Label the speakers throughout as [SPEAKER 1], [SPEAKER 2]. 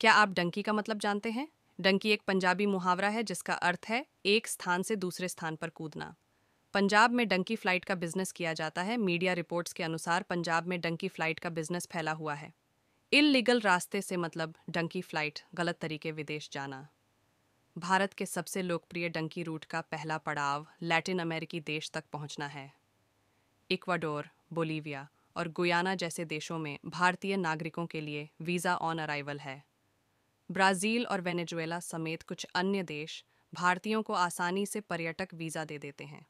[SPEAKER 1] क्या आप डंकी का मतलब जानते हैं डंकी एक पंजाबी मुहावरा है जिसका अर्थ है एक स्थान से दूसरे स्थान पर कूदना पंजाब में डंकी फ्लाइट का बिजनेस किया जाता है मीडिया रिपोर्ट्स के अनुसार पंजाब में डंकी फ्लाइट का बिजनेस फैला हुआ है इलीगल रास्ते से मतलब डंकी फ्लाइट गलत तरीके विदेश जाना भारत के सबसे लोकप्रिय डंकी रूट का पहला पड़ाव लैटिन अमेरिकी देश तक पहुंचना है इक्वाडोर बोलीविया और गुयाना जैसे देशों में भारतीय नागरिकों के लिए वीज़ा ऑन अराइवल है ब्राज़ील और वेनेजुएला समेत कुछ अन्य देश भारतीयों को आसानी से पर्यटक वीज़ा दे देते हैं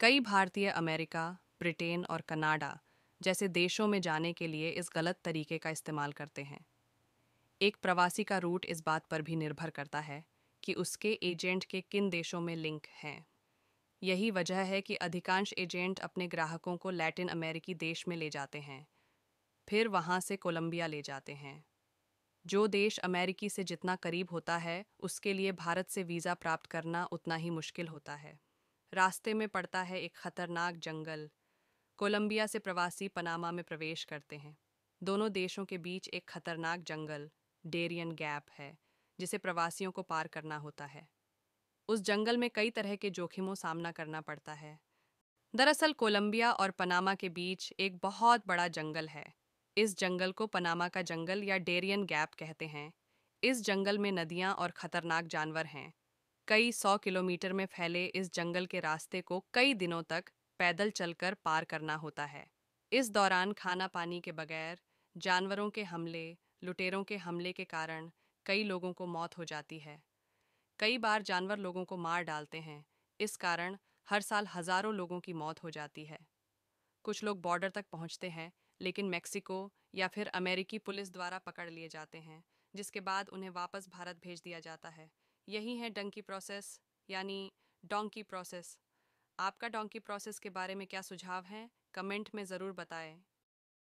[SPEAKER 1] कई भारतीय अमेरिका ब्रिटेन और कनाडा जैसे देशों में जाने के लिए इस गलत तरीके का इस्तेमाल करते हैं एक प्रवासी का रूट इस बात पर भी निर्भर करता है कि उसके एजेंट के किन देशों में लिंक हैं यही वजह है कि अधिकांश एजेंट अपने ग्राहकों को लैटिन अमेरिकी देश में ले जाते हैं फिर वहाँ से कोलंबिया ले जाते हैं जो देश अमेरिकी से जितना करीब होता है उसके लिए भारत से वीज़ा प्राप्त करना उतना ही मुश्किल होता है रास्ते में पड़ता है एक खतरनाक जंगल कोलंबिया से प्रवासी पनामा में प्रवेश करते हैं दोनों देशों के बीच एक खतरनाक जंगल डेरियन गैप है जिसे प्रवासियों को पार करना होता है उस जंगल में कई तरह के जोखिमों सामना करना पड़ता है दरअसल कोलंबिया और पनामा के बीच एक बहुत बड़ा जंगल है इस जंगल को पनामा का जंगल या डेरियन गैप कहते हैं इस जंगल में नदियाँ और खतरनाक जानवर हैं कई सौ किलोमीटर में फैले इस जंगल के रास्ते को कई दिनों तक पैदल चलकर पार करना होता है इस दौरान खाना पानी के बगैर जानवरों के हमले लुटेरों के हमले के कारण कई लोगों को मौत हो जाती है कई बार जानवर लोगों को मार डालते हैं इस कारण हर साल हजारों लोगों की मौत हो जाती है कुछ लोग बॉर्डर तक पहुंचते हैं लेकिन मेक्सिको या फिर अमेरिकी पुलिस द्वारा पकड़ लिए जाते हैं जिसके बाद उन्हें वापस भारत भेज दिया जाता है यही है डंकी प्रोसेस यानी डोंकी प्रोसेस आपका डोंकी प्रोसेस के बारे में क्या सुझाव हैं कमेंट में ज़रूर बताएं